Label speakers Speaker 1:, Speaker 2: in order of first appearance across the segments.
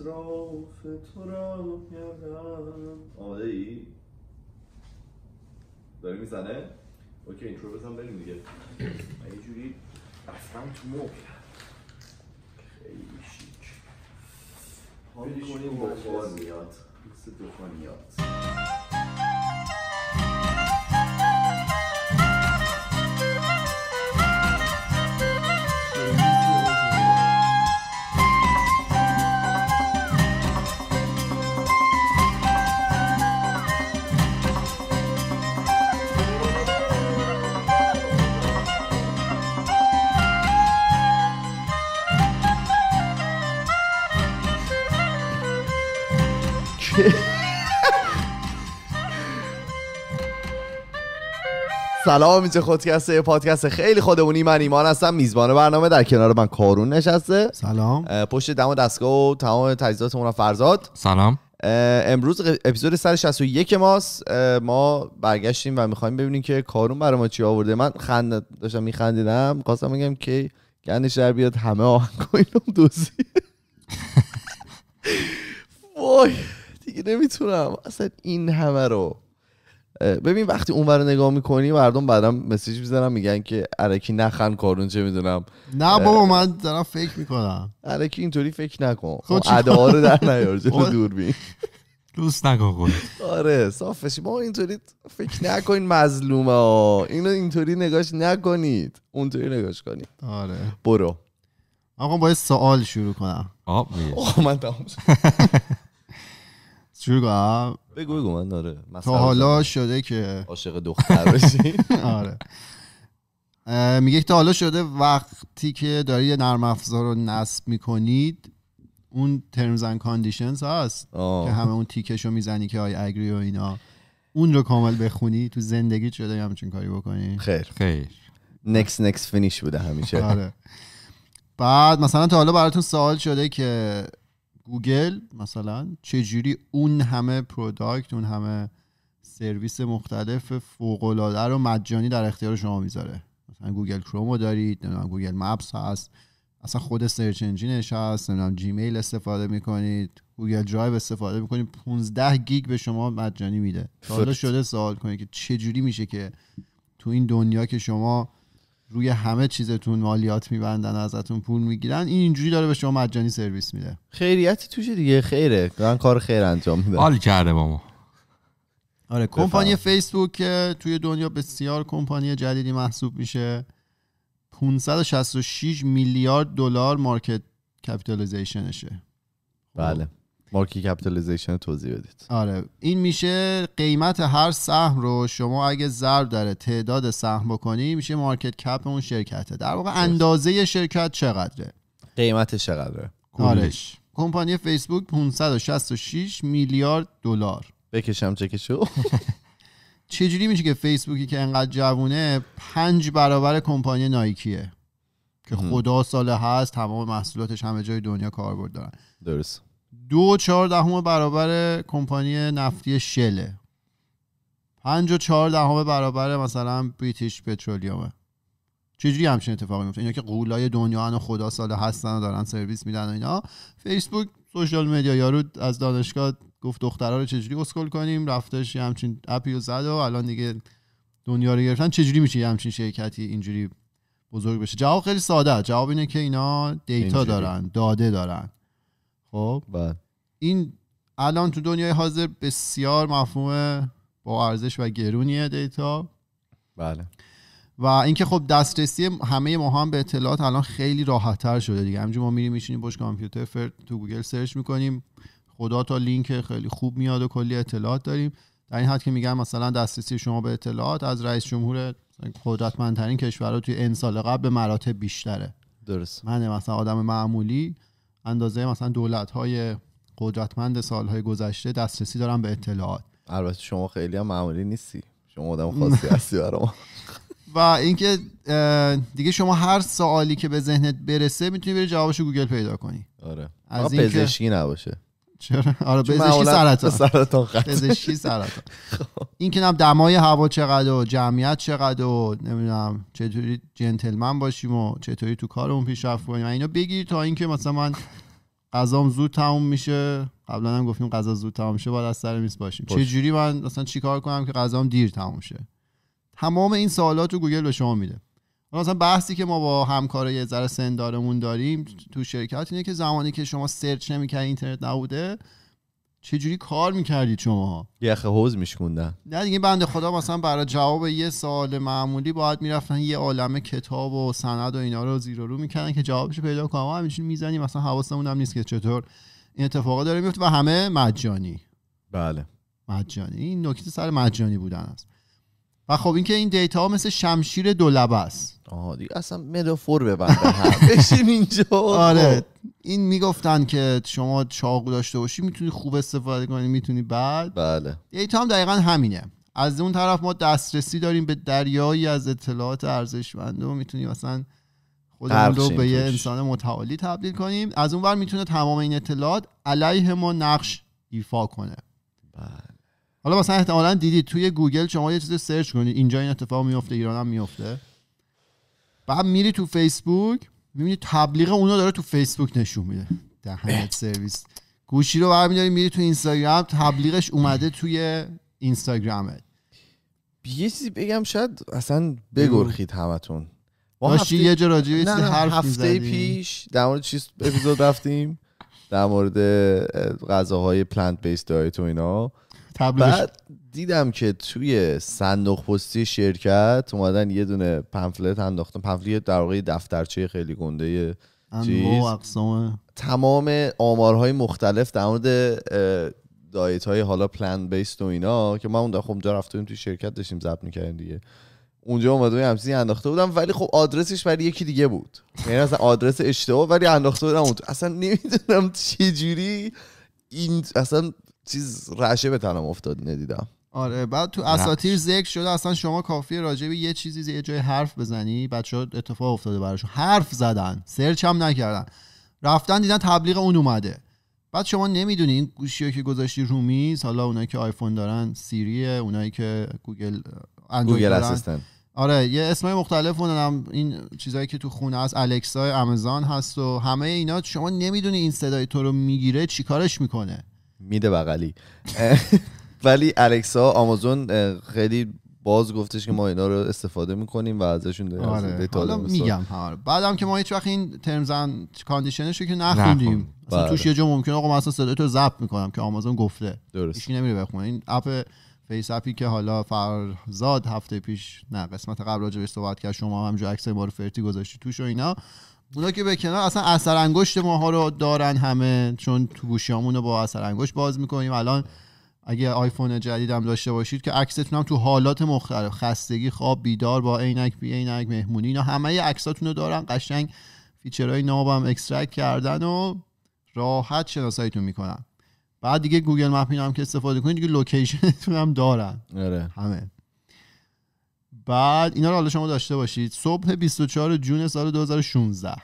Speaker 1: اطراف تو را گردم آماده ای؟ داری میزنه؟ اوکی اینترو بزن بریم دیگه من یه جوری رفتم تو مبل خیلی شیک کنیم میکنیم بخار میاد مثل دخانیات سلام اینجا خودکسته یه پادکست خیلی خودمونی من ایمان هستم میزبان برنامه در کنار من کارون نشسته سلام پشت دم دستگاه و تمام تجهیزاتمون فرزاد سلام امروز اپیزود 161 ماست ما برگشتیم و میخوایم ببینیم که کارون برای ما چی آورده من خند داشتم میخندیدم خواستم بگم که گندش در بیاد همه اینو دوزی وای دیگه نمیتونم اصلا این همه رو ببین وقتی اون رو نگاه میکنی مردم بعدم مسیج میزنم میگن که علکی نخن کارون چه میدونم نه بابا من دارم فکر میکنم علکی اینطوری فکر نکن خب, خب، رو در نیار جلو خب، دور بین دوست نگاه کن آره صافشی ما اینطوری فکر نکنین مظلومه ها اینو اینطوری نگاش نکنید اونطوری نگاش کنید آره برو
Speaker 2: آقا باید سوال شروع کنم آب من تمام
Speaker 1: کنم بگو بگو من داره تا حالا
Speaker 2: شده که عاشق دختر بشی آره میگه تا حالا شده وقتی که داری یه نرم رو نصب میکنید اون terms and conditions هست که همه اون تیکش رو میزنی که آی اگری و اینا اون رو کامل بخونی تو زندگی شده همچین کاری بکنی
Speaker 1: خیر خیر نکس
Speaker 2: نکس فینیش بوده همیشه آره بعد مثلا تا حالا براتون سوال شده که گوگل مثلا چجوری اون همه پروداکت اون همه سرویس مختلف فوق رو مجانی در اختیار شما میذاره مثلا گوگل کرومو دارید نمیدونم گوگل مپس هست اصلا خود سرچ انجینش هست نمیدونم جیمیل استفاده میکنید گوگل درایو استفاده میکنید 15 گیگ به شما مجانی میده حالا خب. شده سوال کنید که چجوری میشه که تو این دنیا که شما روی همه چیزتون مالیات میبندن ازتون پول میگیرن این اینجوری داره به شما مجانی سرویس میده خیریتی
Speaker 1: توشه دیگه خیره من کار خیر انجام میده حال کرده با ما
Speaker 2: آره کمپانی فیسبوک توی دنیا بسیار کمپانی جدیدی محسوب میشه 566 میلیارد دلار مارکت کپیتالیزیشنشه
Speaker 1: بله مارکی کپیتالیزیشن توضیح بدید
Speaker 2: آره این میشه قیمت هر سهم رو شما اگه ضرب داره تعداد سهم بکنی میشه مارکت کپ اون شرکته در واقع اندازه شرکت چقدره قیمت چقدره آره کمپانی فیسبوک 566 میلیارد دلار بکشم چکشو چجوری میشه که فیسبوکی که انقدر جوونه پنج برابر کمپانی نایکیه که خدا ساله هست تمام محصولاتش همه جای دنیا کاربرد دارن درست دو چهار دهم برابر کمپانی نفتی شله پنج و چهار دهم برابر مثلا بریتیش پترولیوم چجوری همچین اتفاقی میفته اینا که قولای دنیا و خدا ساله هستن و دارن سرویس میدن و اینا فیسبوک سوشال مدیا یارو از دانشگاه گفت دخترها رو چجوری اسکول کنیم رفتش یه همچین اپی و زد و الان دیگه دنیا رو گرفتن چجوری میشه یه همچین شرکتی اینجوری بزرگ بشه جواب خیلی ساده جواب اینه که اینا دیتا دارن داده دارن خب این الان تو دنیای حاضر بسیار مفهوم با ارزش و گرونیه دیتا بله و اینکه خب دسترسی همه ما هم به اطلاعات الان خیلی راحتتر شده دیگه همینجوری ما میریم میشینیم پشت کامپیوتر تو گوگل سرچ میکنیم خدا تا لینک خیلی خوب میاد و کلی اطلاعات داریم در این حد که میگم مثلا دسترسی شما به اطلاعات از رئیس جمهور قدرتمندترین کشورها توی ان سال قبل به مراتب بیشتره درست من مثلا آدم معمولی اندازه مثلا دولت های قدرتمند های گذشته دسترسی دارن به اطلاعات
Speaker 1: البته شما خیلی هم معمولی نیستی شما آدم خاصی هستی برای ما
Speaker 2: و اینکه دیگه شما هر سوالی که به ذهنت برسه میتونی بری جوابشو گوگل پیدا کنی آره از پزشکی نباشه چرا آره بزشی سرطان سرطان بزشی سرطان خب. این که نم دمای هوا چقدر و جمعیت چقدر و نمیدونم چطوری جنتلمن باشیم و چطوری تو کارمون پیشرفت کنیم اینا بگیری تا اینکه مثلا من غذام زود تموم میشه قبلا هم گفتیم غذا زود تموم میشه باید از سر میز باشیم چجوری چه جوری من مثلا چیکار کنم که غذام دیر تموم شه تمام این سوالات رو گوگل به شما میده مثلا بحثی که ما با همکار یه ذره سندارمون داریم تو شرکت اینه که زمانی که شما سرچ نمیکرد اینترنت نبوده
Speaker 1: چجوری کار میکردید شما یخ حوز میشکوندن
Speaker 2: نه دیگه بنده خدا مثلا برای جواب یه سال معمولی باید میرفتن یه عالم کتاب و سند و اینا رو زیر و رو میکردن که جوابش پیدا کنم همینجوری میزنیم مثلا حواسمون هم نیست که چطور این اتفاقا داره میفته و همه مجانی بله مجانی این نکته سر مجانی بودن است و خب اینکه این دیتا مثل شمشیر دو است آها دیگه اصلا مدافور ببنده بشین اینجا آره خب. این میگفتن که شما چاقو داشته باشی میتونی خوب استفاده کنی میتونی بعد بله دیتا هم دقیقا همینه از اون طرف ما دسترسی داریم به دریایی از اطلاعات ارزشمند و میتونی مثلا خودمون رو به یه انسان متعالی تبدیل کنیم از اون ور میتونه تمام این اطلاعات علیه ما نقش ایفا کنه بله حالا مثلا احتمالا دیدید توی گوگل شما یه چیزی سرچ کنید اینجا این اتفاق میفته ایران هم میفته بعد میری تو فیسبوک میبینی تبلیغ اونو داره تو فیسبوک نشون میده دهنت سرویس گوشی رو برمیداری میری تو اینستاگرام تبلیغش اومده توی اینستاگرامت یه چیزی بگم شاید
Speaker 1: اصلا بگرخید همتون ما هفته... یه جا حرف هفته پیش در مورد چیز اپیزود رفتیم در مورد غذاهای پلنت بیس دایت و اینا بعد دیدم که توی صندوق پستی شرکت اومدن یه دونه پمفلت انداختن پمفلت در واقع دفترچه خیلی گنده اقسام تمام آمارهای مختلف در مورد دایت های حالا پلان بیست و اینا که ما اون خب رفته رفتیم توی شرکت داشتیم ضبط میکردیم دیگه اونجا اومدم همسین انداخته بودم ولی خب آدرسش برای یکی دیگه بود یعنی اصلا آدرس اشتباه ولی انداخته بودم اصلا نمیدونم چه جوری این اصلا چیز رشه به تنم افتاد ندیدم
Speaker 2: آره بعد تو اساتیر ذکر شده اصلا شما کافیه راجع به یه چیزی یه جای حرف بزنی بچه اتفاق افتاده براشون حرف زدن سرچ هم نکردن رفتن دیدن تبلیغ اون اومده بعد شما نمیدونی این گوشی که گذاشتی رومیز حالا اونایی که آیفون دارن سیریه اونایی که گوگل اندروید گوگل آره یه اسمای مختلف هم این چیزایی که تو خونه هست الکسا آمازون هست و همه اینا شما نمیدونی این صدای تو رو میگیره چیکارش میکنه
Speaker 1: میده بغلی ولی الکسا آمازون خیلی باز گفتش که ما اینا رو استفاده میکنیم و ازشون داریم آره. حالا میگم هر آره.
Speaker 2: بعدم که ما هیچ وقت این ترمزن کاندیشنش رو که نخوندیم توش بله. یه جا ممکنه آقا من اصلا صدای تو زب میکنم که آمازون گفته درست نمیره بخونه این اپ فیس اپی که حالا فرزاد هفته پیش نه قسمت قبل راجع بهش صحبت کرد شما هم جو بار فرتی گذاشتی توش و اینا اونا که به کنار اصلا اثر انگشت ماها رو دارن همه چون تو گوشیامون رو با اثر انگشت باز میکنیم الان اگه آیفون جدیدم داشته باشید که عکستون هم تو حالات مختلف خستگی خواب بیدار با عینک بی عینک مهمونی اینا همه عکساتون رو دارن قشنگ فیچرهای هم اکسترکت کردن و راحت شناساییتون میکنن بعد دیگه گوگل مپ هم که استفاده کنید دیگه لوکیشنتون هم دارن آره. همه بعد اینا رو حالا شما داشته باشید صبح 24 جون سال 2016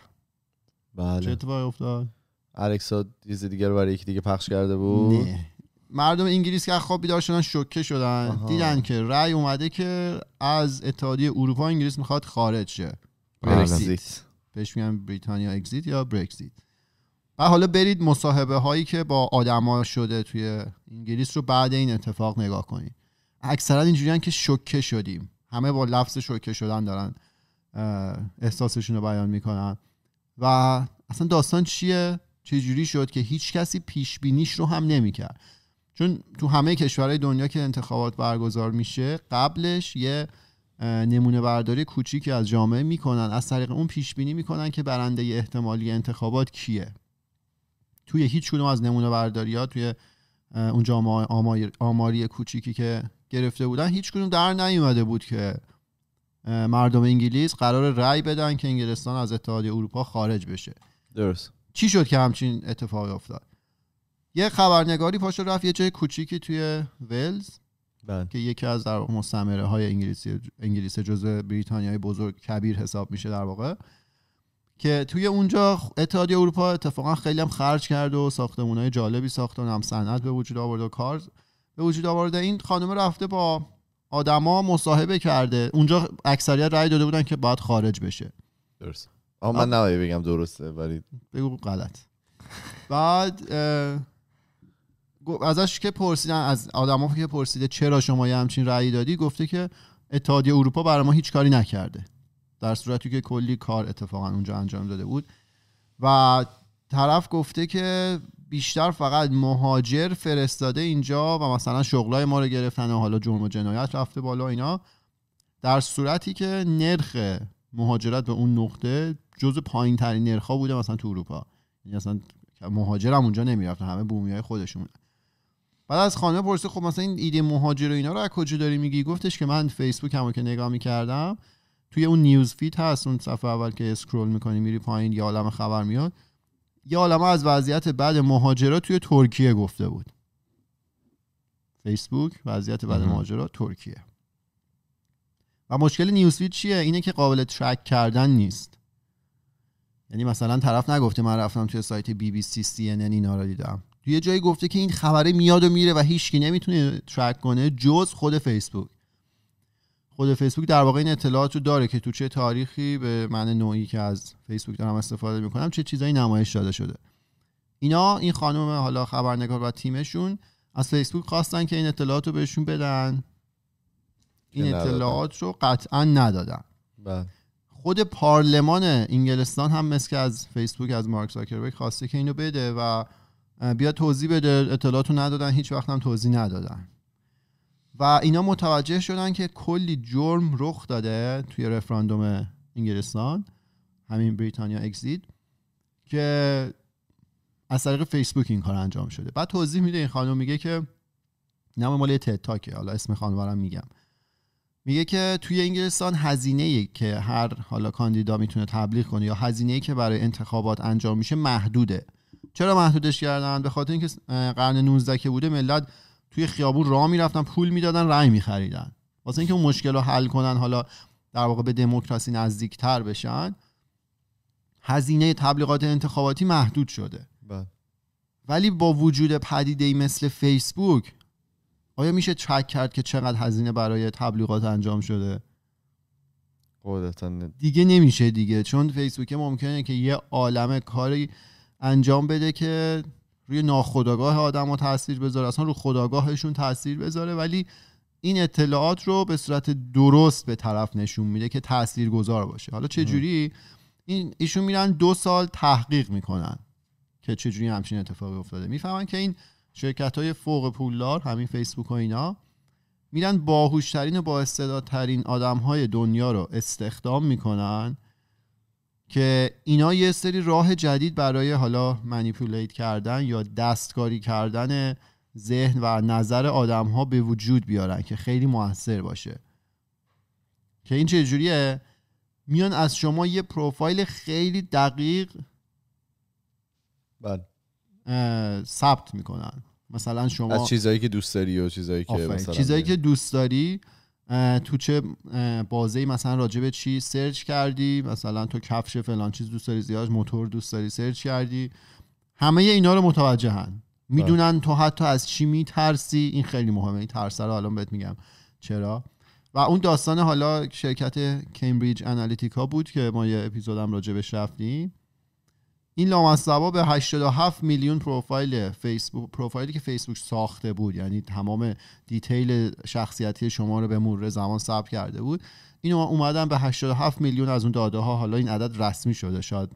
Speaker 1: بله چه اتفاقی افتاد الکسا چیز دیگه رو برای یکی دیگه پخش کرده بود نه.
Speaker 2: مردم انگلیس که خواب بیدار شدن شوکه شدن دیدن که رأی اومده که از اتحادیه اروپا انگلیس میخواد خارج شه برگزیت بهش میگن بریتانیا اگزیت یا برگزیت و حالا برید مصاحبه هایی که با آدما شده توی انگلیس رو بعد این اتفاق نگاه کنید اکثرا اینجوریان که شوکه شدیم همه با لفظ شوکه شدن دارن احساسشون رو بیان میکنن و اصلا داستان چیه چجوری شد که هیچ کسی پیش بینیش رو هم نمیکرد چون تو همه کشورهای دنیا که انتخابات برگزار میشه قبلش یه نمونه برداری کوچیکی از جامعه میکنن از طریق اون پیش بینی میکنن که برنده احتمالی انتخابات کیه توی هیچ کدوم از نمونه برداری ها توی اون جامعه آماری کوچیکی که گرفته بودن هیچ کدوم در نیومده بود که مردم انگلیس قرار رای بدن که انگلستان از اتحادیه اروپا خارج بشه درست چی شد که همچین اتفاقی افتاد یه خبرنگاری پاشو رفت یه جای کوچیکی توی ولز بله. که یکی از در مستمره های انگلیسی انگلیس جزء بریتانیای بزرگ کبیر حساب میشه در واقع که توی اونجا اتحادیه اروپا اتفاقا خیلی هم خرج کرد و ساختمون جالبی ساخت و هم صنعت به وجود آورد و کار به وجود آورده این خانم رفته با آدما مصاحبه کرده اونجا اکثریت رأی داده بودن که باید خارج بشه
Speaker 1: درست آه من نباید بگم درسته ولی
Speaker 2: بگو غلط بعد ازش که پرسیدن از آدما که پرسیده چرا شما یه همچین رأی دادی گفته که اتحادیه اروپا برای ما هیچ کاری نکرده در صورتی که کلی کار اتفاقا اونجا انجام داده بود و طرف گفته که بیشتر فقط مهاجر فرستاده اینجا و مثلا شغلای ما رو گرفتن و حالا جرم و جنایت رفته بالا اینا در صورتی که نرخ مهاجرت به اون نقطه جز پایین ترین ها بوده مثلا تو اروپا یعنی اصلا هم اونجا نمیرفتن همه بومی های خودشون بعد از خانه پرسید خب مثلا این ایده مهاجر و اینا رو از کجا داری میگی گفتش که من فیسبوک هم که نگاه میکردم توی اون نیوز فیت هست اون صفحه اول که اسکرول میکنی میری پایین یه عالم خبر میاد یه ما از وضعیت بعد مهاجرات توی ترکیه گفته بود فیسبوک وضعیت بعد مهاجرات ترکیه و مشکل نیوزفید چیه اینه که قابل ترک کردن نیست یعنی مثلا طرف نگفته من رفتم توی سایت بی بی سی سی رو دیدم یه جایی گفته که این خبره میاد و میره و هیچکی نمیتونه ترک کنه جز خود فیسبوک خود فیسبوک در واقع این اطلاعات رو داره که تو چه تاریخی به معنی نوعی که از فیسبوک دارم استفاده میکنم چه چیزایی نمایش داده شده اینا این خانم حالا خبرنگار و تیمشون از فیسبوک خواستن که این اطلاعات رو بهشون بدن
Speaker 1: این اطلاعات
Speaker 2: رو قطعا ندادن بله. خود پارلمان انگلستان هم مثل که از فیسبوک از مارک زاکربرگ خواسته که اینو بده و بیا توضیح بده اطلاعات رو ندادن هیچ وقت هم توضیح ندادن و اینا متوجه شدن که کلی جرم رخ داده توی رفراندوم انگلستان همین بریتانیا اگزیت که از طریق فیسبوک این کار انجام شده بعد توضیح میده این خانم میگه که نام مال تد حالا اسم خانوارم میگم میگه که توی انگلستان هزینه ای که هر حالا کاندیدا میتونه تبلیغ کنه یا هزینه ای که برای انتخابات انجام میشه محدوده چرا محدودش کردن به خاطر اینکه قرن 19 که بوده ملت توی خیابون راه میرفتن پول میدادن رأی میخریدن واسه اینکه اون مشکل رو حل کنن حالا در واقع به دموکراسی نزدیکتر بشن هزینه تبلیغات انتخاباتی محدود شده بله. ولی با وجود پدیده مثل فیسبوک آیا میشه چک کرد که چقدر هزینه برای تبلیغات انجام شده دیگه نمیشه دیگه چون فیسبوک ممکنه که یه عالم کاری انجام بده که روی ناخودآگاه آدم ها تاثیر بذاره اصلا رو خداگاهشون تاثیر بذاره ولی این اطلاعات رو به صورت درست به طرف نشون میده که تأثیر گذار باشه حالا چه جوری این ایشون میرن دو سال تحقیق میکنن که جوری همچین اتفاقی افتاده میفهمن که این شرکت های فوق پولدار همین فیسبوک و اینا میرن باهوشترین و با استعدادترین آدم های دنیا رو استخدام میکنن که اینا یه سری راه جدید برای حالا منیپولیت کردن یا دستکاری کردن ذهن و نظر آدم ها به وجود بیارن که خیلی موثر باشه که این چجوریه میان از شما یه پروفایل خیلی دقیق بله ثبت میکنن مثلا شما از چیزایی که دوست داری و چیزایی که مثلا چیزایی که دوست داری تو چه بازه مثلا راجع به چی سرچ کردی مثلا تو کفش فلان چیز دوست داری زیاد موتور دوست داری سرچ کردی همه اینا رو متوجهن بله. میدونن تو حتی از چی میترسی این خیلی مهمه این ترس رو الان بهت میگم چرا و اون داستان حالا شرکت کمبریج انالیتیکا بود که ما یه اپیزودم راجبش رفتیم این لامصبا به 87 میلیون پروفایل فیسبوک پروفایلی که فیسبوک ساخته بود یعنی تمام دیتیل شخصیتی شما رو به مرور زمان ثبت کرده بود این اومدن به 87 میلیون از اون داده ها حالا این عدد رسمی شده شاید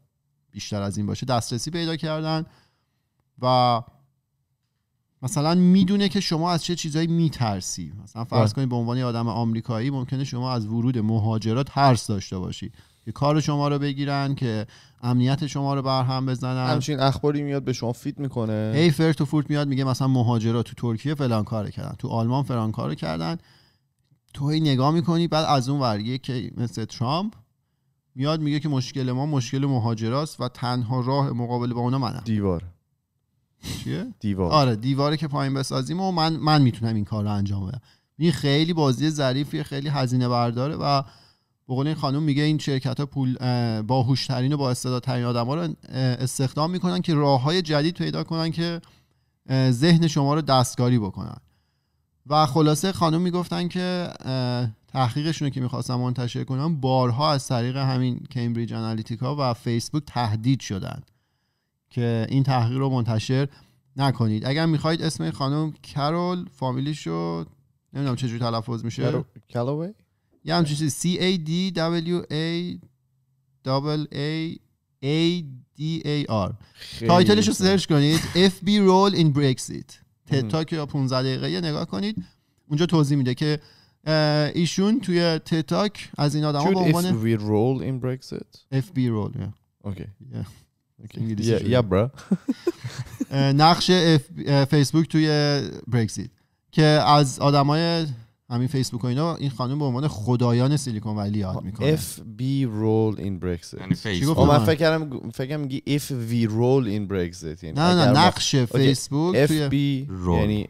Speaker 2: بیشتر از این باشه دسترسی پیدا کردن و مثلا میدونه که شما از چه چیزایی میترسی مثلا فرض بله. کنید به عنوان یه آدم آمریکایی ممکنه شما از ورود مهاجرات ترس داشته باشی کار شما رو بگیرن که امنیت شما رو بر هم بزنن همچین
Speaker 1: اخباری میاد به شما فیت میکنه هی
Speaker 2: فرت و فورت میاد میگه مثلا مهاجرا تو ترکیه فلان کار کردن تو آلمان فلان کار کردن تو هی نگاه میکنی بعد از اون ورگه که مثل ترامپ میاد میگه که مشکل ما مشکل مهاجراست و تنها راه مقابل با اونا منم دیوار
Speaker 1: چیه دیوار
Speaker 2: آره دیواره که پایین بسازیم و من من میتونم این کار رو انجام بدم این خیلی بازی ظریفیه خیلی هزینه برداره و بقول این خانم میگه این شرکت ها پول ترین و با استعدادترین آدم ها رو استخدام میکنن که راه های جدید پیدا کنن که ذهن شما رو دستکاری بکنن و خلاصه خانم میگفتن که تحقیقشون رو که میخواستم منتشر کنم بارها از طریق همین کمبریج آنالیتیکا و فیسبوک تهدید شدن که این تحقیق رو منتشر نکنید اگر میخواید اسم خانم کرول فامیلیشو نمیدونم چجوری تلفظ میشه یه همچین چیز C A D W A A A D A R تایتلش رو سرچ کنید FB role این Brexit تتاک یا 15 دقیقه یه نگاه کنید اونجا توضیح میده که ایشون توی تتاک از این ها به عنوان FB role in Brexit FB رول اوکی یا برا نقش فیسبوک توی برکسیت که از آدمای همین فیسبوک و اینا این خانم به عنوان خدایان سیلیکون ولی یاد میکنه اف
Speaker 1: بی رول این برگزیت یعنی فیسبوک من فکر کردم فکر میگی اف وی رول این برگزیت یعنی نه نه نقش فیسبوک f b یعنی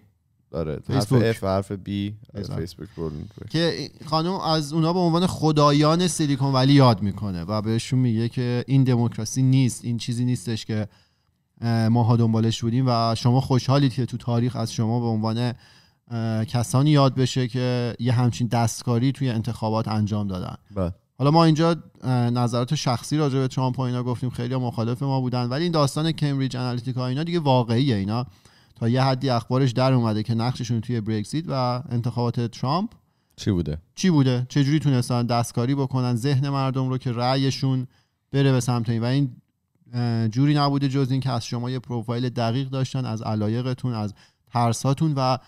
Speaker 1: داره حرف اف حرف بی فیسبوک آره،
Speaker 2: که خانم از اونا به عنوان خدایان سیلیکون ولی یاد میکنه و بهشون میگه که این دموکراسی نیست این چیزی نیستش که ما ها دنبالش بودیم و شما خوشحالید که تو تاریخ از شما به عنوان کسانی یاد بشه که یه همچین دستکاری توی انتخابات انجام دادن بله. حالا ما اینجا نظرات شخصی راجع به ترامپ و اینا گفتیم خیلی مخالف ما بودن ولی این داستان کمبریج آنالیتیکا اینا دیگه واقعیه اینا تا یه حدی اخبارش در اومده که نقششون توی برگزیت و انتخابات ترامپ چی بوده چی بوده چه جوری تونستن دستکاری بکنن ذهن مردم رو که رأیشون بره به سمت این و این جوری نبوده جز این که از شما یه پروفایل دقیق داشتن از علایقتون از ترساتون و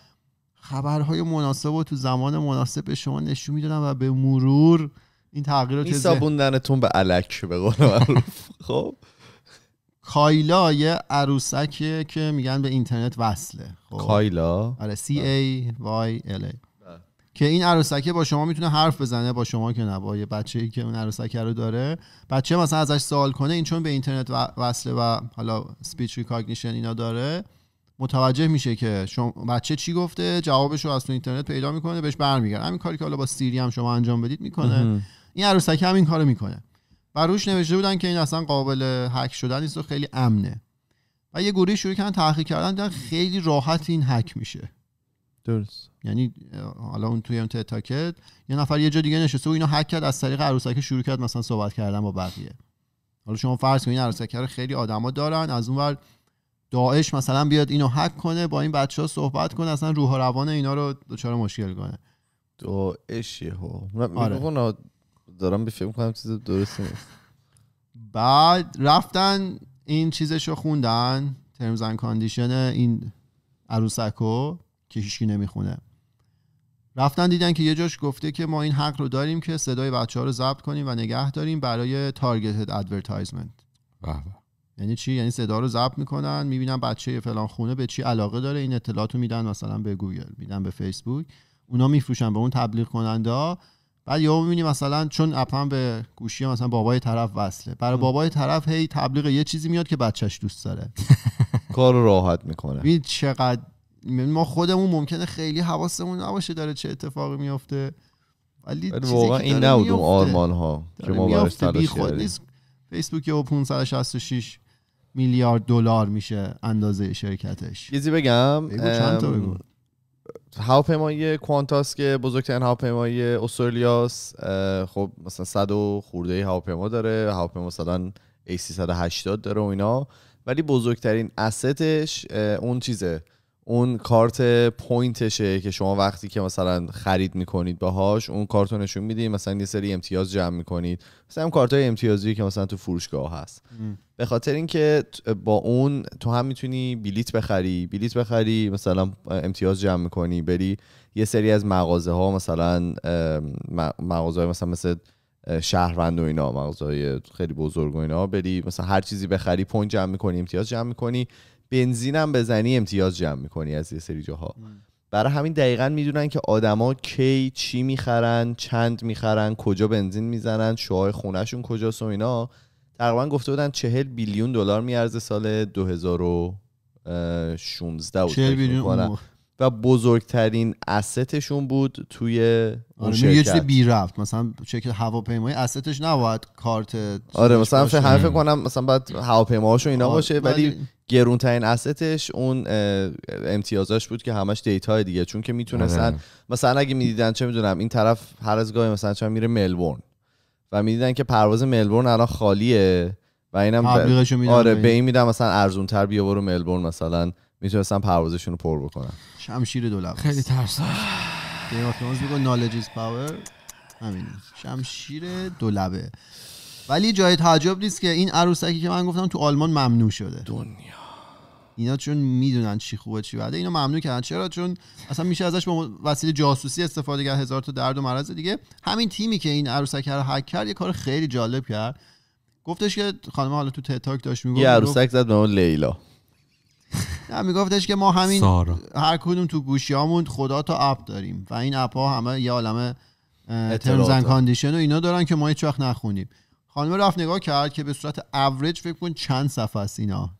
Speaker 2: خبرهای مناسب و تو زمان مناسب به شما نشون میدادن و به مرور این تغییرات
Speaker 1: این به علک به قول خب
Speaker 2: کایلا یه عروسکه که میگن به اینترنت وصله خب. کایلا آره C A Y L بله. که این عروسکه با شما میتونه حرف بزنه با شما که نه با یه بچه‌ای که اون عروسکه رو داره بچه مثلا ازش سوال کنه این چون به اینترنت وصله و حالا سپیچ ریکاگنیشن اینا داره متوجه میشه که شما بچه چی گفته جوابش رو از تو اینترنت پیدا میکنه بهش برمیگرده همین کاری که حالا با سیری هم شما انجام بدید میکنه این عروسک هم این کارو میکنه و روش نوشته بودن که این اصلا قابل هک شدن نیست و خیلی امنه و یه گروهی شروع کردن تحقیق کردن در خیلی راحت این هک میشه درست یعنی حالا اون توی اون تتاکت یه نفر یه جا دیگه نشسته و اینو هک کرد از طریق عروسک شروع کرد مثلا صحبت کردن با بقیه حالا شما فرض کنید عروسک رو خیلی آدما دارن از اون اونور داعش مثلا بیاد اینو حک کنه با این بچه ها صحبت کنه اصلا روح روان اینا رو دچار مشکل کنه داعش
Speaker 1: یه آره.
Speaker 2: دارم به کنم چیز درستی نیست بعد رفتن این چیزش رو خوندن ترمز ان کاندیشن این عروسکو که هیچکی نمیخونه رفتن دیدن که یه جاش گفته که ما این حق رو داریم که صدای بچه ها رو ضبط کنیم و نگه داریم برای تارگتد ادورتایزمنت یعنی چی یعنی صدا رو ضبط میکنن میبینن بچه فلان خونه به چی علاقه داره این اطلاعات رو میدن مثلا به گوگل میدن به فیسبوک اونا میفروشن به اون تبلیغ کننده ها بعد یهو میبینی مثلا چون اپم به گوشی مثلا بابای طرف وصله برای بابای طرف هی تبلیغ یه چیزی میاد که بچهش دوست داره
Speaker 1: کار راحت میکنه ببین
Speaker 2: چقدر ما خودمون ممکنه خیلی حواسمون نباشه داره چه اتفاقی میفته ولی واقعا این نبود آرمان ها که ما تلاش فیسبوک یهو 566 میلیارد دلار میشه اندازه شرکتش یه
Speaker 1: بگم بگو چند تا بگو هواپیمایی کوانتاس که بزرگترین هواپیمایی استرالیاس خب مثلا 100 و خورده هواپیما داره هواپیما مثلا A380 داره و اینا ولی بزرگترین استش اون چیزه اون کارت پوینتشه که شما وقتی که مثلا خرید میکنید باهاش اون کارت رو نشون میدید مثلا یه سری امتیاز جمع میکنید مثلا هم کارت های امتیازی که مثلا تو فروشگاه هست به خاطر اینکه با اون تو هم میتونی بلیت بخری بلیت بخری مثلا امتیاز جمع میکنی بری یه سری از مغازه ها مثلا مغازه مثلا مثل شهروند و اینا مغازه های خیلی بزرگ و اینا بری مثلا هر چیزی بخری پوینت جمع میکنی امتیاز جمع میکنی بنزینم بزنی امتیاز جمع میکنی از یه سری جاها برای همین دقیقا میدونن که آدما کی چی میخرن چند میخرن کجا بنزین میزنن شوهای خونهشون کجاست و اینا تقریبا گفته بودن چهل بیلیون دلار میارزه سال 2016 بود و بزرگترین استشون بود توی آره، اون یه چیز بی
Speaker 2: رفت مثلا شکل هواپیمایی استش نباید کارت آره مثلا فکر
Speaker 1: کنم مثلا بعد هواپیماهاشون اینا باشه ولی گرونترین استش اون امتیازاش بود که همش دیتا دیگه چون که میتونستن آره. مثلا اگه میدیدن چه میدونم این طرف هر از گاهی مثلا چه میره ملبورن و میدیدن که پرواز ملبورن الان خالیه و اینم آره به این میدم مثلا ارزون تر بیا برو ملبورن مثلا میتونستن پروازشون رو پر بکنن
Speaker 2: شمشیر دولب خیلی ترسناک گیم آف میگه از پاور همین شمشیر دولبه ولی جای تعجب نیست که این عروسکی که من گفتم تو آلمان ممنوع شده دنیا اینا چون میدونن چی خوبه چی بده اینو ممنوع کردن چرا چون اصلا میشه ازش به وسیله جاسوسی استفاده کرد هزار تا درد و مرض دیگه همین تیمی که این عروسک رو هک کرد یه کار خیلی جالب کرد گفتش که خانم حالا تو تتاک داشت میگفت یه عروسک
Speaker 1: زد به اون لیلا
Speaker 2: نه میگفتش که ما همین هر کدوم تو گوشیامون خدا تا اپ داریم و این اپ ها همه یه عالمه ترمز کاندیشن و اینا دارن که ما هیچ وقت نخونیم خانم رفت نگاه کرد که به صورت اوریج فکر کن چند صفحه است اینا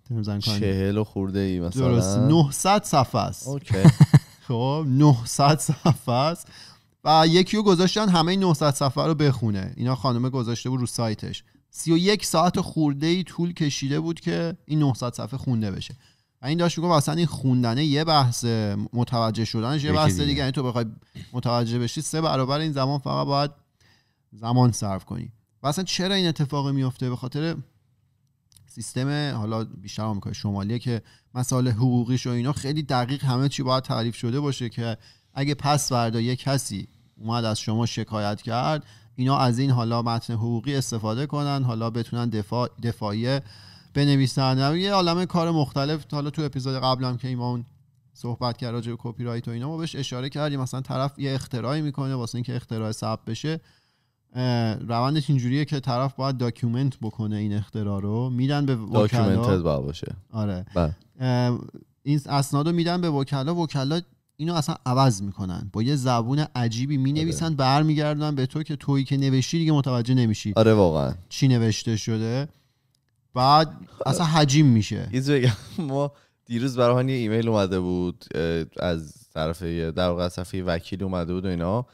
Speaker 2: چهل و خورده ای مثلا 900 صفحه است اوکی خب 900 صفحه است و یکی رو گذاشتن همه 900 صفحه رو بخونه اینا خانم گذاشته بود رو سایتش 31 ساعت خورده ای طول کشیده بود که این 900 صفحه خونده بشه و این داشت میگم اصلا این خوندنه یه بحث متوجه شدنش یه بحث دیگه یعنی تو بخوای متوجه بشی سه برابر این زمان فقط باید زمان صرف کنی و اصلا چرا این اتفاق میفته به خاطر سیستم حالا بیشتر آمریکای شمالیه که مسائل حقوقیش و اینا خیلی دقیق همه چی باید تعریف شده باشه که اگه پس فردا یه کسی اومد از شما شکایت کرد اینا از این حالا متن حقوقی استفاده کنن حالا بتونن دفاع دفاعی بنویسن یه عالم کار مختلف حالا تو اپیزود قبلم که ایمان صحبت کرد راجع به کپی رایت و اینا ما بهش اشاره کردیم مثلا طرف یه اختراعی میکنه واسه اینکه اختراع ثبت بشه روندش اینجوریه که طرف باید داکیومنت بکنه این اختراع رو میدن به داکیومنتد باید باشه
Speaker 1: آره بله.
Speaker 2: این اسناد رو میدن به وکلا وکلا اینو اصلا عوض میکنن با یه زبون عجیبی مینویسن آره. برمیگردن به تو که تویی که نوشتی دیگه متوجه نمیشی آره واقعا چی نوشته شده بعد اصلا حجیم میشه
Speaker 1: ما دیروز برای یه ایمیل اومده بود از طرف در واقع وکیل اومده بود و اینا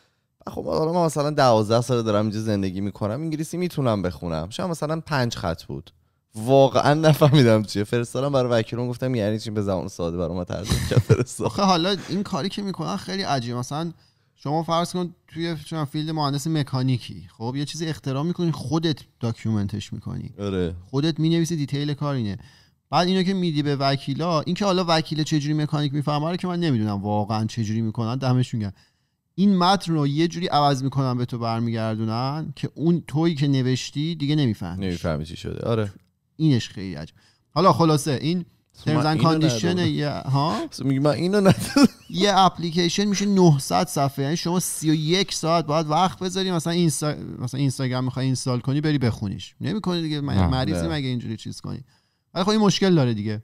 Speaker 1: خب حالا من مثلا 12 سال دارم اینجا زندگی میکنم انگلیسی میتونم بخونم شاید مثلا پنج خط بود واقعا نفهمیدم چیه فرستادم برای وکیلون گفتم یعنی چی به زبان ساده برام ترجمه کرد فرستادم
Speaker 2: حالا این کاری که میکنن خیلی عجیبه مثلا شما فرض کن توی فیلد مهندس مکانیکی خب یه چیزی اختراع میکنی خودت داکیومنتش میکنی اره خودت مینویسی دیتیل کارینه بعد اینو که میدی به وکیلا اینکه حالا وکیل چجوری مکانیک میفهمه آره که من نمیدونم واقعا چجوری میکنن دمشون گرم این متن رو یه جوری عوض میکنن به تو برمیگردونن که اون تویی که نوشتی دیگه نمیفهمی نمیفهمی چی شده آره اینش خیلی عجب حالا خلاصه این ترمز کاندیشن ها میگم من اینو یه اپلیکیشن میشه 900 صفحه یعنی شما 31 ساعت باید وقت بذاری مثلا اینستا... مثلا اینستاگرام میخوای اینستال کنی بری بخونیش نمیکنی دیگه مریض مگه اینجوری چیز کنی ولی خب این مشکل داره دیگه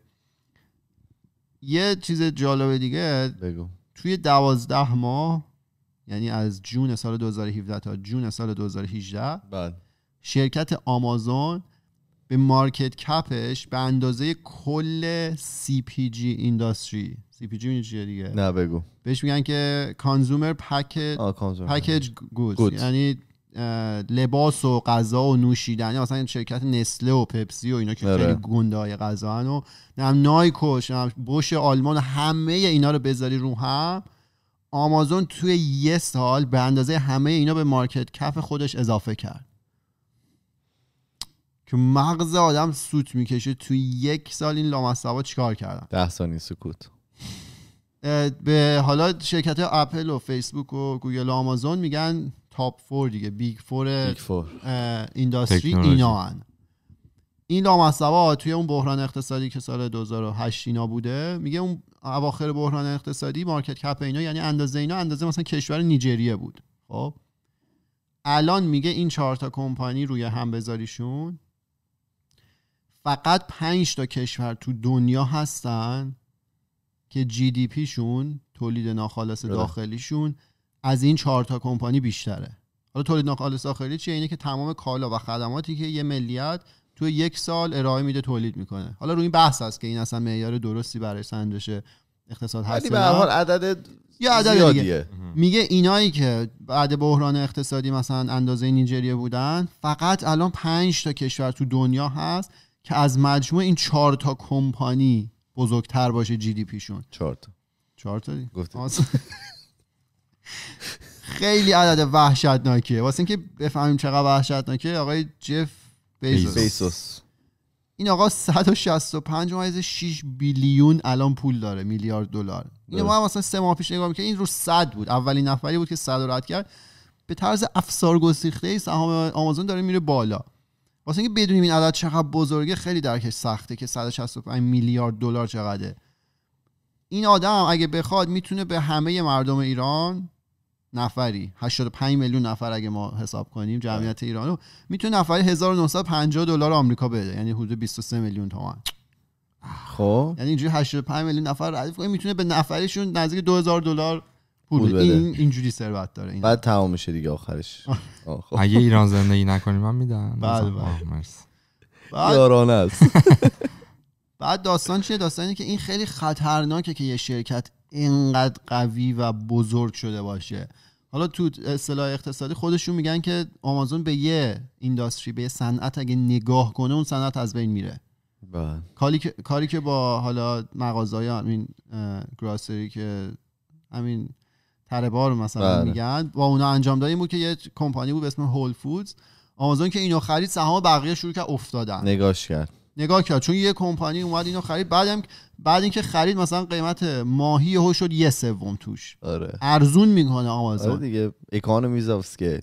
Speaker 2: یه چیز جالب دیگه بگو توی دوازده ماه یعنی از جون سال 2017 تا جون سال 2018 بله. شرکت آمازون به مارکت کپش به اندازه کل CPG اینداستری پی جی چیه دیگه نه بگو بهش میگن که کانزومر پکیج پکیج یعنی لباس و غذا و نوشیدنی مثلا شرکت نسله و پپسی و اینا که آره. خیلی گنده های غذا هن و نم نایکوش بوش آلمان همه اینا رو بذاری رو هم آمازون توی یه سال به اندازه همه اینا به مارکت کف خودش اضافه کرد که مغز آدم سوت میکشه توی یک سال این لامصبا چیکار کردن
Speaker 1: ده سالی سکوت
Speaker 2: به حالا شرکت اپل و فیسبوک و گوگل و آمازون میگن تاپ فور دیگه بیگ فور, اینداستری اینا هن. این لامصبا توی اون بحران اقتصادی که سال 2008 اینا بوده میگه اون اواخر بحران اقتصادی مارکت کپ اینا یعنی اندازه اینا اندازه مثلا کشور نیجریه بود خب الان میگه این چهار تا کمپانی روی هم بذاریشون فقط پنج تا کشور تو دنیا هستن که جی دی تولید ناخالص بله. داخلیشون از این چهار تا کمپانی بیشتره حالا تولید ناخالص داخلی چیه اینه که تمام کالا و خدماتی که یه ملیت توی یک سال ارائه میده تولید میکنه حالا روی این بحث هست که این اصلا معیار درستی برای سنجش اقتصاد هست به هر حال عدد یا عدد میگه اینایی که بعد بحران اقتصادی مثلا اندازه نیجریه بودن فقط الان 5 تا کشور تو دنیا هست که از مجموع این چهار تا کمپانی بزرگتر باشه جی دی پیشون 4 تا 4 تا خیلی عدد وحشتناکیه واسه اینکه بفهمیم چقدر وحشتناکه آقای جف بیزوس. این آقا 165 ممیز 6 بیلیون الان پول داره میلیارد دلار این ما هم مثلا سه ماه پیش نگاه میکرد این رو 100 بود اولین نفری بود که 100 رد کرد به طرز افسار گسیخته سهام آمازون داره میره بالا واسه اینکه بدونیم این عدد چقدر بزرگه خیلی درکش سخته که 165 میلیارد دلار چقدره این آدم اگه بخواد میتونه به همه مردم ایران نفری 85 میلیون نفر اگه ما حساب کنیم بله. جمعیت ایرانو میتونه نفری 1950 دلار آمریکا بده یعنی حدود 23 میلیون تومان خب یعنی اینجوری 85 میلیون نفر ردیف میتونه به نفریشون نزدیک 2000 دلار پول بده این اینجوری ثروت داره این بعد
Speaker 1: تمام میشه دیگه آخرش خب. اگه ایران زندگی نکنیم من میدن بله, بله. بعد است
Speaker 2: بعد داستان چیه داستانی که این خیلی خطرناکه که یه شرکت اینقدر قوی و بزرگ شده باشه حالا تو اصطلاح اقتصادی خودشون میگن که آمازون به یه اینداستری به یه صنعت اگه نگاه کنه اون صنعت از بین میره بله. کاری که کاری که با حالا مغازهای همین گراسری که همین تره مثلا بله. میگن با اونا انجام دادیم بود که یه کمپانی بود به اسم هول فودز آمازون که اینو خرید سهام بقیه شروع که افتادن
Speaker 1: نگاش کرد
Speaker 2: نگاه کرد چون یه کمپانی اومد اینو خرید بعدم بعد اینکه خرید مثلا قیمت ماهی هو شد یه سوم توش آره. ارزون میکنه آمازون آره دیگه اکانومیز اف اسکیل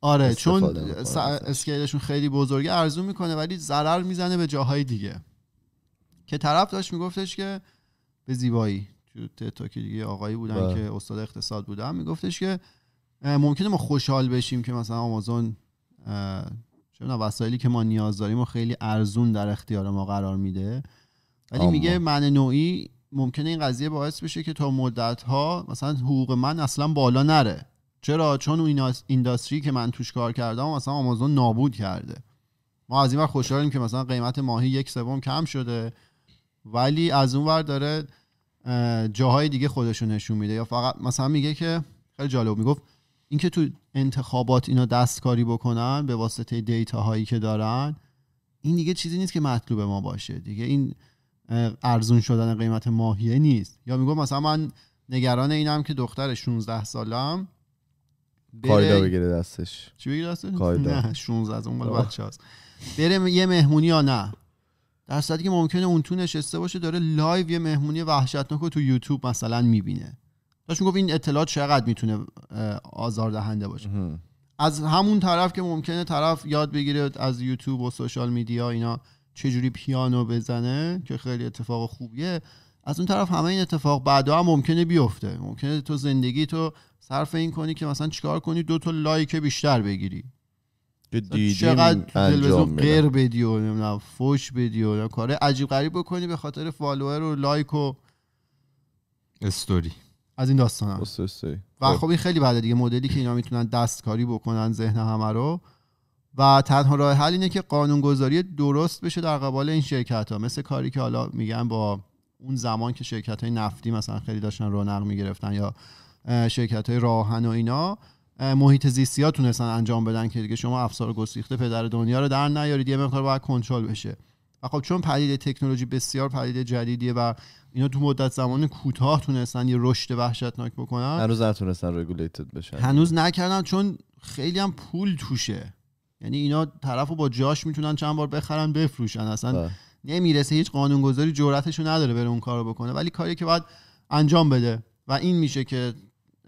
Speaker 2: آره چون س... اسکیلشون خیلی بزرگه ارزون میکنه ولی ضرر میزنه به جاهای دیگه که طرف داشت میگفتش که به زیبایی تو که دیگه آقایی بودن بله. که استاد اقتصاد بودن میگفتش که ممکنه ما خوشحال بشیم که مثلا آمازون چون وسایلی که ما نیاز داریم و خیلی ارزون در اختیار ما قرار میده ولی میگه من نوعی ممکنه این قضیه باعث بشه که تا مدت ها مثلا حقوق من اصلا بالا نره چرا چون این اینداستری که من توش کار کردم مثلا آمازون نابود کرده ما از این خوشحالیم که مثلا قیمت ماهی یک سوم کم شده ولی از اون ور داره جاهای دیگه خودشو نشون میده یا فقط مثلا میگه که خیلی جالب میگفت اینکه تو انتخابات اینا دستکاری بکنن به واسطه دیتا هایی که دارن این دیگه چیزی نیست که مطلوب ما باشه دیگه این ارزون شدن قیمت ماهیه نیست یا میگم مثلا من نگران اینم که دختر 16 سالم کایدا بگیره دستش چی بگیره دستش نه 16 از اون مال بره یه مهمونی یا نه در صورتی که ممکنه اون تو نشسته باشه داره لایو یه مهمونی وحشتناک رو تو یوتیوب مثلا میبینه داشت گفت این اطلاعات چقدر میتونه آزار دهنده باشه از همون طرف که ممکنه طرف یاد بگیره از یوتیوب و سوشال میدیا اینا چجوری پیانو بزنه که خیلی اتفاق خوبیه از اون طرف همه این اتفاق بعدا هم ممکنه بیفته ممکنه تو زندگی تو صرف این کنی که مثلا چیکار کنی دو تا لایک بیشتر بگیری چقدر تلویزیون غیر بدی و فوش بدی و کار عجیب غریب بکنی به خاطر فالوور و لایک و
Speaker 1: استوری از این داستان و خب.
Speaker 2: خب این خیلی بده دیگه مدلی که اینا میتونن دستکاری بکنن ذهن همه رو و تنها راه حل اینه که قانونگذاری درست بشه در قبال این شرکت ها مثل کاری که حالا میگن با اون زمان که شرکت های نفتی مثلا خیلی داشتن رونق میگرفتن یا شرکت های راهن و اینا محیط زیستی ها تونستن انجام بدن که دیگه شما افسار گسیخته پدر دنیا رو در نیارید یه مقدار باید کنترل بشه و خب چون پدیده تکنولوژی بسیار پدیده جدیدیه و اینا تو مدت زمان کوتاه تونستن یه رشد وحشتناک بکنن هنوز
Speaker 1: نتونستن رگولیتد بشن هنوز
Speaker 2: نکردن چون خیلی هم پول توشه یعنی اینا طرف رو با جاش میتونن چند بار بخرن بفروشن اصلا بله. نمیرسه هیچ قانونگذاری رو نداره بره اون کارو بکنه ولی کاری که باید انجام بده و این میشه که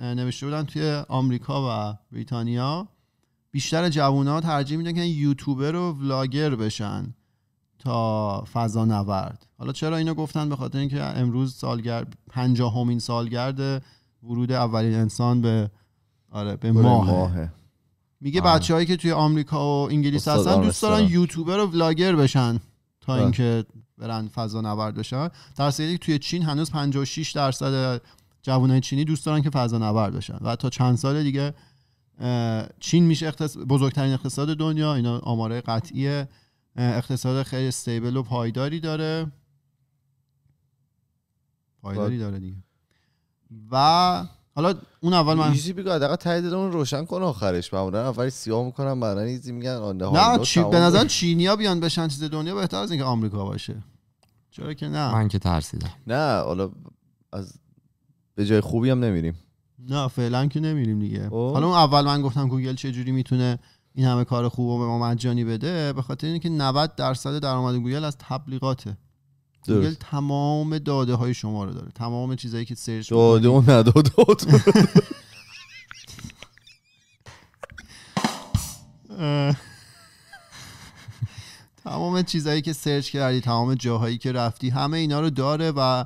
Speaker 2: نوشته بودن توی آمریکا و بریتانیا بیشتر جوونا ترجیح میدن که یوتیوبر و ولاگر بشن تا فضا نورد حالا چرا اینو گفتن به خاطر اینکه امروز سالگرد پنجاهمین سالگرد ورود اولین انسان به آره به بله، ماه ماهه. میگه آره. بچههایی که توی آمریکا و انگلیس هستن دوست دارن یوتیوبر و ولاگر بشن تا بله. اینکه برن فضا نورد بشن در که توی چین هنوز 56 درصد جوانای چینی دوست دارن که فضا نورد بشن و تا چند سال دیگه چین میشه اختص... بزرگترین اقتصاد دنیا اینا آماره قطعیه اقتصاد خیلی استیبل و پایداری داره پایداری خب. داره دیگه و حالا اون اول من چیزی بگو حداقل تعداد اون روشن کن آخرش
Speaker 1: معمولا اولی سیاه میکنن بعدا چیزی میگن آنده نه چی به نظر
Speaker 2: چینیا بیان بشن چیز دنیا بهتر از اینکه آمریکا باشه چرا که نه من
Speaker 1: که ترسیدم نه حالا از به جای خوبی هم نمیریم
Speaker 2: نه فعلا که نمیریم دیگه خب. حالا اون اول من گفتم گوگل چه جوری میتونه این همه کار خوب رو به ما مجانی بده به خاطر اینکه 90 درصد درآمد گوگل از تبلیغاته گوگل تمام داده های شما رو داره تمام چیزایی که سرچ داده اون نداد تمام چیزایی که سرچ کردی تمام جاهایی که رفتی همه اینا رو داره و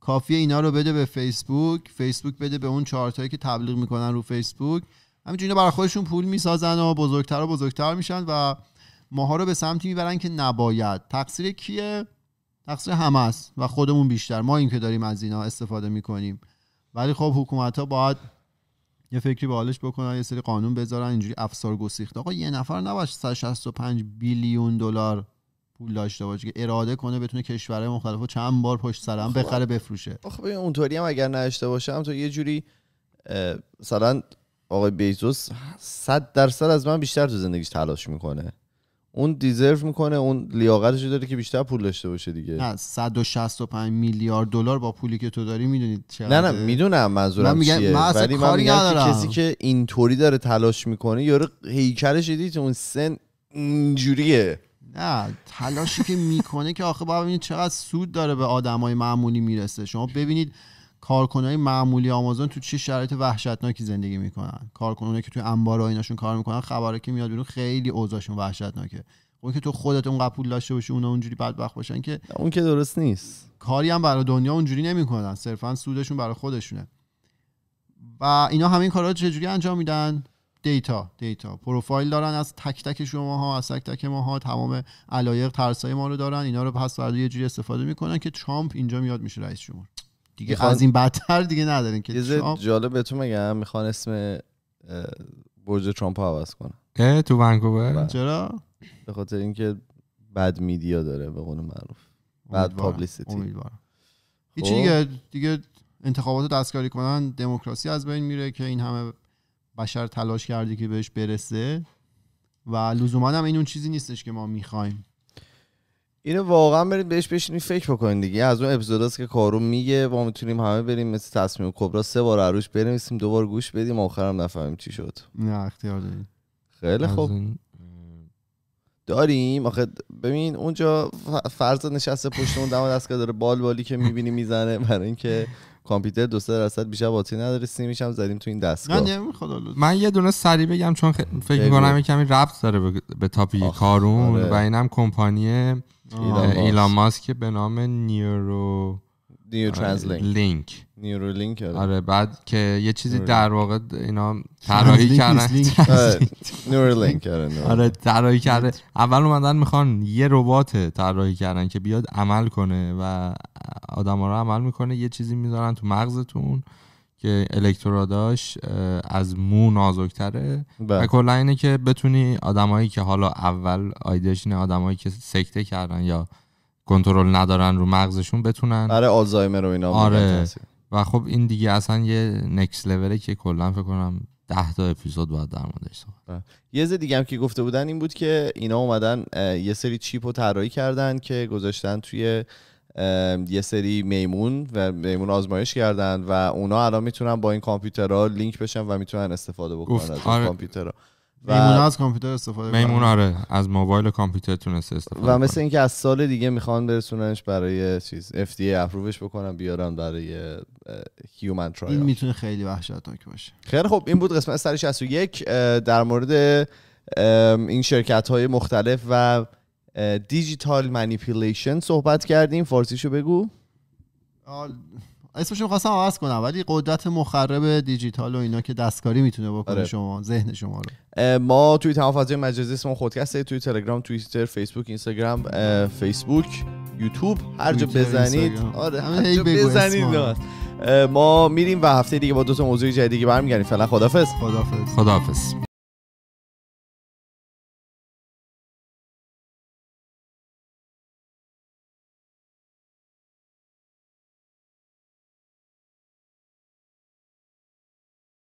Speaker 2: کافیه اینا رو بده به فیسبوک فیسبوک بده به اون چارتایی که تبلیغ میکنن رو فیسبوک همینجوری برای خودشون پول میسازن و بزرگتر و بزرگتر میشن و ماها رو به سمتی میبرن که نباید تقصیر کیه تقصیر همه است و خودمون بیشتر ما این که داریم از اینا استفاده میکنیم ولی خب حکومت ها باید یه فکری به حالش بکنن یه سری قانون بذارن اینجوری افسار گسیخت آقا یه نفر نباشه 165 بیلیون دلار پول داشته باشه که اراده کنه بتونه کشورهای مختلفو چند بار پشت سر هم خب. بخره بفروشه
Speaker 1: آخه اونطوری هم اگر نشته باشم تو یه جوری مثلا آقای بیزوس 100 درصد از من بیشتر تو زندگیش تلاش میکنه اون دیزرو میکنه اون لیاقتش داره که بیشتر پول داشته باشه دیگه نه
Speaker 2: 165 میلیارد دلار با پولی که تو داری میدونید نه نه میدونم منظورم من چیه من ولی من میگم که کسی
Speaker 1: که اینطوری داره تلاش میکنه
Speaker 2: یارو هیکلش دیدی اون سن اینجوریه نه تلاشی که میکنه که آخه بابا ببینید چقدر سود داره به آدمای معمولی میرسه شما ببینید کارکنای معمولی آمازون تو چه شرایط وحشتناکی زندگی میکنن کارکنانی که توی انبار ایناشون کار میکنن خبره که میاد بیرون خیلی اوضاعشون وحشتناکه اون که تو خودت اون قبول داشته باشی اونا اونجوری بدبخت باشن که اون که درست نیست کاری هم برای دنیا اونجوری نمیکنن صرفا سودشون برای خودشونه و اینا همین کارا چجوری انجام میدن دیتا دیتا پروفایل دارن از تک تک ها از تک تک ماها تمام علایق ترسای ما رو دارن اینا رو پس یه جوری استفاده میکنن که ترامپ اینجا میاد میشه رئیس جمهور دیگه از این بدتر
Speaker 1: دیگه ندارین که یه جالب بهتون میگم میخوان اسم برج ترامپ عوض
Speaker 3: که تو ونکوور
Speaker 1: بله. چرا به خاطر اینکه بد میدیا داره به قول معروف بد پابلیسیتی امیدوارم خب. هیچ دیگه
Speaker 2: دیگه انتخابات دستکاری کنن دموکراسی از بین میره که این همه بشر تلاش کردی که بهش برسه و لزوما هم این اون چیزی نیستش که ما میخوایم
Speaker 1: اینو واقعا برید بهش بشینید فکر بکنید دیگه از اون اپیزوداست که کارون میگه ما میتونیم همه بریم مثل تصمیم کبرا سه بار عروش بنویسیم دو بار گوش بدیم آخرم نفهمیم چی شد
Speaker 2: نه اختیار
Speaker 1: خیلی خوب داریم آخه ببین اونجا فرض نشسته پشت اون دم که داره بال بالی که میبینی میزنه برای اینکه کامپیوتر دو سه درصد بیشتر باتری نداره سیمیش زدیم تو این دستگاه
Speaker 3: من یه دونه سری بگم چون فکر میکنم یه کمی ربط داره به, به کارون آره. و اینم کمپانی ایلان ماسک به نام نیرو نیو لینک آره. آره بعد که یه چیزی در واقع اینا طراحی کردن نیورو لینک آره،, آره،, آره طراحی کرده اول اومدن میخوان یه ربات طراحی کردن که بیاد عمل کنه و آدما رو عمل میکنه یه چیزی میذارن تو مغزتون که الکتروداش از مو نازکتره بله. و کلا اینه که بتونی آدمایی که حالا اول آیدش اینه آدمایی که سکته کردن یا کنترل ندارن رو مغزشون بتونن برای آلزایمر و اینا آره و خب این دیگه اصلا یه نکس لوله که کلا فکر کنم ده تا اپیزود باید در موردش صحبت
Speaker 1: بله. یه ز دیگه هم که گفته بودن این بود که اینا اومدن یه سری چیپ رو طراحی کردن که گذاشتن توی یه سری میمون و میمون آزمایش کردن و اونا الان میتونن با این کامپیوترها لینک بشن و میتونن استفاده بکنن از آره. کامپیوترها و میمون از
Speaker 3: کامپیوتر استفاده میمون آره از موبایل کامپیوتر تونسته استفاده و مثل
Speaker 1: اینکه از سال دیگه میخوان برسوننش برای چیز FDA اپرووش بکنن بیارن برای هیومن
Speaker 2: ترایل این میتونه خیلی وحشتناک باشه
Speaker 1: خیلی خب این بود قسمت 61 در مورد این شرکت های مختلف و دیجیتال
Speaker 2: مانیپولیشن صحبت کردیم فارسیشو بگو اسمش اسمشو میخواستم عوض کنم ولی قدرت مخرب دیجیتال و اینا که دستکاری میتونه بکنه آره. شما ذهن شما
Speaker 1: رو ما توی تمام فضای مجازی اسم خودکسته توی تلگرام توییتر فیسبوک اینستاگرام فیسبوک یوتیوب هر جا بزنید آره هر جا بزنید ما میریم و هفته دیگه با دو تا موضوع جدیدی برمیگردیم فعلا خدافظ خدافظ
Speaker 3: خدافظ